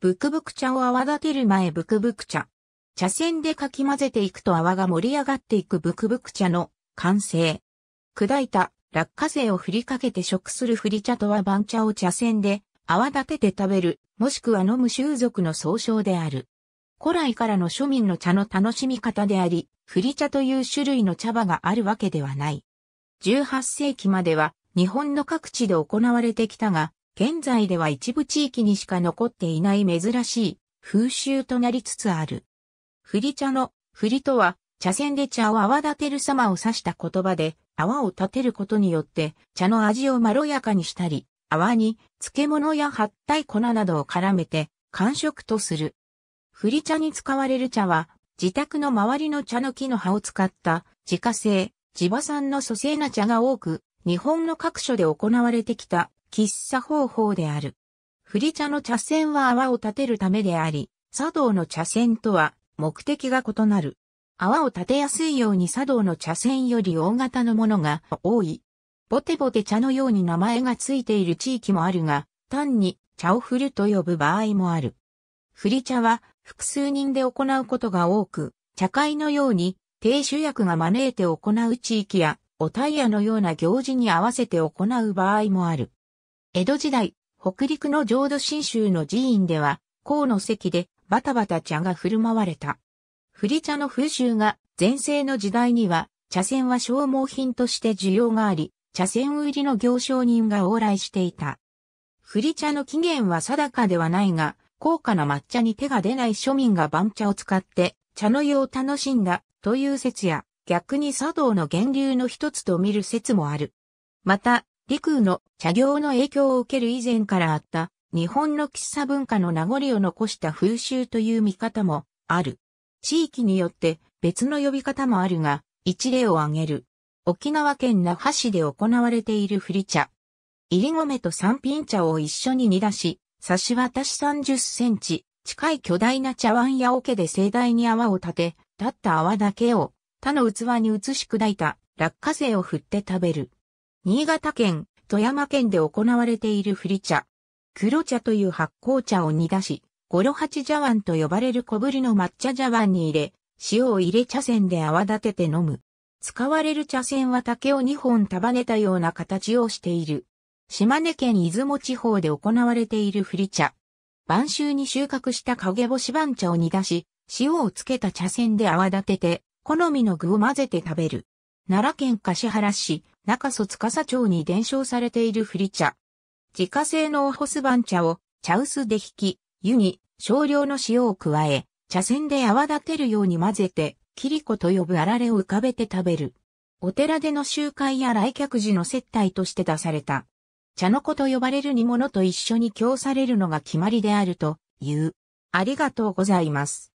ブクブク茶を泡立てる前ブクブク茶。茶筅でかき混ぜていくと泡が盛り上がっていくブクブク茶の完成。砕いた落花生を振りかけて食する振り茶とは番茶を茶筅で泡立てて食べる、もしくは飲む習俗の総称である。古来からの庶民の茶の楽しみ方であり、振り茶という種類の茶葉があるわけではない。18世紀までは日本の各地で行われてきたが、現在では一部地域にしか残っていない珍しい風習となりつつある。振り茶の振りとは、茶筅で茶を泡立てる様を指した言葉で、泡を立てることによって、茶の味をまろやかにしたり、泡に漬物や発体粉などを絡めて、完食とする。振り茶に使われる茶は、自宅の周りの茶の木の葉を使った自家製、地場産の蘇生な茶が多く、日本の各所で行われてきた喫茶方法である。振り茶の茶筅は泡を立てるためであり、茶道の茶筅とは目的が異なる。泡を立てやすいように茶道の茶筅より大型のものが多い。ぼテぼテ茶のように名前がついている地域もあるが、単に茶を振ると呼ぶ場合もある。振り茶は複数人で行うことが多く、茶会のように低主役が招いて行う地域や、おたいやのような行事に合わせて行う場合もある。江戸時代、北陸の浄土真宗の寺院では、甲の席でバタバタ茶が振る舞われた。振り茶の風習が前世の時代には、茶筅は消耗品として需要があり、茶筅売りの行商人が往来していた。振り茶の起源は定かではないが、高価な抹茶に手が出ない庶民が番茶を使って茶の湯を楽しんだという説や、逆に茶道の源流の一つと見る説もある。また、陸の茶業の影響を受ける以前からあった日本の喫茶文化の名残を残した風習という見方もある。地域によって別の呼び方もあるが、一例を挙げる。沖縄県那覇市で行われている振り茶。入り米と三品茶を一緒に煮出し、差し渡し30センチ、近い巨大な茶碗や桶で盛大に泡を立て、立った泡だけを他の器に移し砕いた落花生を振って食べる。新潟県、富山県で行われているふり茶。黒茶という発酵茶を煮出し、五呂八茶碗と呼ばれる小ぶりの抹茶茶碗に入れ、塩を入れ茶筅で泡立てて飲む。使われる茶筅は竹を2本束ねたような形をしている。島根県出雲地方で行われているふり茶。晩秋に収穫した陰干し番茶を煮出し、塩をつけた茶筅で泡立てて、好みの具を混ぜて食べる。奈良県橿原市、中曽司町に伝承されている振り茶。自家製のオホス番茶を茶臼で引き、湯に少量の塩を加え、茶筅で泡立てるように混ぜて、キリコと呼ぶあられを浮かべて食べる。お寺での集会や来客時の接待として出された。茶の子と呼ばれる煮物と一緒に供されるのが決まりであるという。ありがとうございます。